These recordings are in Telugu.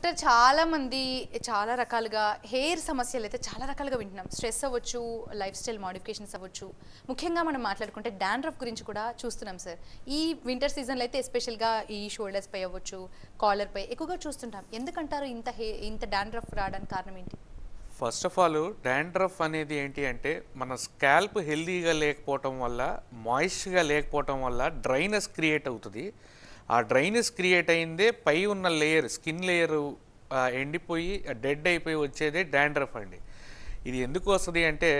డాక్టర్ చాలా మంది చాలా రకాలుగా హెయిర్ సమస్యలు అయితే చాలా రకాలుగా వింటున్నాం స్ట్రెస్ అవ్వచ్చు లైఫ్ స్టైల్ మాడిఫికేషన్స్ అవ్వచ్చు ముఖ్యంగా మనం మాట్లాడుకుంటే డాండ్రఫ్ గురించి కూడా చూస్తున్నాం సార్ ఈ వింటర్ సీజన్లో అయితే ఎస్పెషల్గా ఈ షోల్డర్స్ పై అవ్వచ్చు కాలర్ పై ఎక్కువగా చూస్తుంటాం ఎందుకంటారు ఇంత హే ఇంత డాండ్రఫ్ రావడానికి కారణం ఏంటి ఫస్ట్ ఆఫ్ ఆల్ డాండ్రఫ్ అనేది ఏంటి అంటే మన స్కాల్ప్ హెల్దీగా లేకపోవటం వల్ల మాయిస్ట్గా లేకపోవటం వల్ల డ్రైనెస్ క్రియేట్ అవుతుంది ఆ డ్రైనేజ్ క్రియేట్ అయిందే పై ఉన్న లేయర్ స్కిన్ లేయర్ ఎండిపోయి డెడ్ అయిపోయి వచ్చేదే డాండ్రఫ్ అండి ఇది ఎందుకు వస్తుంది అంటే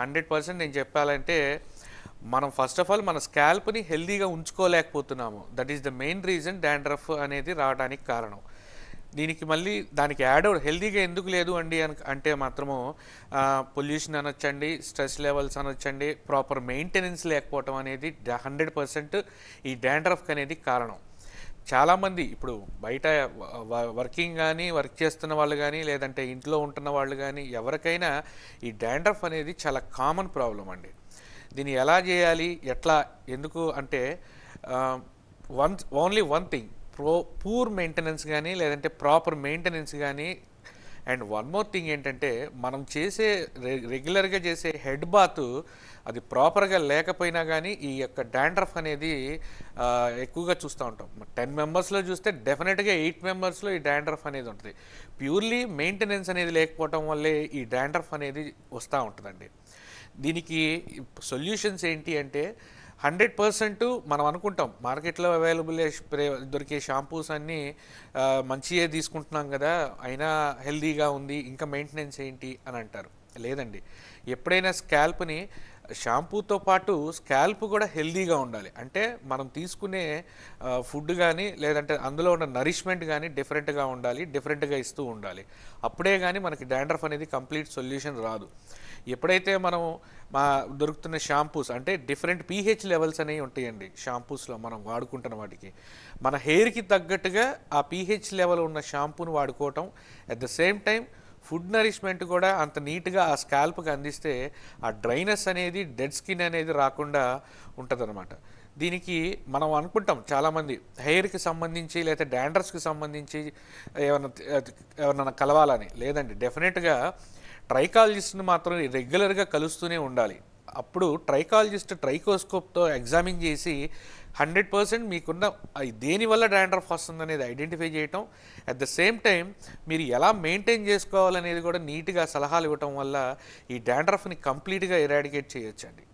హండ్రెడ్ పర్సెంట్ నేను చెప్పాలంటే మనం ఫస్ట్ ఆఫ్ ఆల్ మన స్కాల్ప్ని హెల్దీగా ఉంచుకోలేకపోతున్నాము that is the main reason dandruff అనేది రావడానికి కారణం దీనికి మళ్ళీ దానికి యాడ్ హెల్దీగా ఎందుకు లేదు అండి అని అంటే మాత్రము పొల్యూషన్ అనొచ్చండి స్ట్రెస్ లెవెల్స్ అనొచ్చండి ప్రాపర్ మెయింటెనెన్స్ లేకపోవటం అనేది హండ్రెడ్ పర్సెంట్ ఈ డాండ్రఫ్కి అనేది కారణం చాలామంది ఇప్పుడు బయట వర్కింగ్ కానీ వర్క్ చేస్తున్న వాళ్ళు కానీ లేదంటే ఇంట్లో ఉంటున్న వాళ్ళు కానీ ఎవరికైనా ఈ డాండ్రఫ్ అనేది చాలా కామన్ ప్రాబ్లం అండి దీన్ని ఎలా చేయాలి ఎట్లా ఎందుకు అంటే one only one thing pro poor maintenance కానీ లేదంటే ప్రాపర్ మెయింటెనెన్స్ కానీ అండ్ వన్ మోర్ థింగ్ ఏంటంటే మనం చేసే రెగ్యులర్గా చేసే హెడ్ బాత్ అది ప్రాపర్గా లేకపోయినా కానీ ఈ యొక్క డాండ్రఫ్ అనేది ఎక్కువగా చూస్తూ ఉంటాం టెన్ మెంబర్స్లో చూస్తే డెఫినెట్గా ఎయిట్ మెంబర్స్లో ఈ డాండ్రఫ్ అనేది ఉంటుంది ప్యూర్లీ మెయింటెనెన్స్ అనేది లేకపోవటం వల్లే ఈ డాండ్రఫ్ అనేది వస్తూ ఉంటుందండి దీనికి సొల్యూషన్స్ ఏంటి అంటే హండ్రెడ్ పర్సెంట్ మనం అనుకుంటాం మార్కెట్లో అవైలబుల్ దొరికే షాంపూస్ అన్నీ మంచియే తీసుకుంటున్నాం కదా అయినా హెల్దీగా ఉంది ఇంకా మెయింటెనెన్స్ ఏంటి అని అంటారు లేదండి ఎప్పుడైనా స్కాల్ప్ని షాంపూతో పాటు స్కాల్ప్ కూడా హెల్దీగా ఉండాలి అంటే మనం తీసుకునే ఫుడ్ కానీ లేదంటే అందులో ఉన్న నరిష్మెంట్ కానీ డిఫరెంట్గా ఉండాలి డిఫరెంట్గా ఇస్తూ ఉండాలి అప్పుడే కానీ మనకి డాండ్రఫ్ అనేది కంప్లీట్ సొల్యూషన్ రాదు ఎప్పుడైతే మనం మా దొరుకుతున్న షాంపూస్ అంటే డిఫరెంట్ పీహెచ్ లెవెల్స్ అనేవి ఉంటాయండి షాంపూస్లో మనం వాడుకుంటున్న వాటికి మన హెయిర్కి తగ్గట్టుగా ఆ పీహెచ్ లెవెల్ ఉన్న షాంపూని వాడుకోవటం at the same time food nourishment కూడా అంత నీట్గా ఆ స్కాల్ప్కి అందిస్తే ఆ డ్రైనెస్ అనేది డెడ్ స్కిన్ అనేది రాకుండా ఉంటుందన్నమాట దీనికి మనం అనుకుంటాం చాలామంది హెయిర్కి సంబంధించి లేకపోతే డాండ్రస్కి సంబంధించి ఏమన్నా ఎవరన్నా కలవాలని లేదండి డెఫినెట్గా ట్రైకాలజిస్ట్ని మాత్రం రెగ్యులర్గా కలుస్తూనే ఉండాలి అప్పుడు ట్రైకాలజిస్ట్ ట్రైకోస్కోప్తో ఎగ్జామిన్ చేసి హండ్రెడ్ పర్సెంట్ మీకున్న దేనివల్ల డాండ్రఫ్ వస్తుందనేది ఐడెంటిఫై చేయటం అట్ ద సేమ్ టైం మీరు ఎలా మెయింటైన్ చేసుకోవాలనేది కూడా నీట్గా సలహాలు ఇవ్వటం వల్ల ఈ డాండ్రఫ్ని కంప్లీట్గా ఇరాడికేట్ చేయొచ్చండి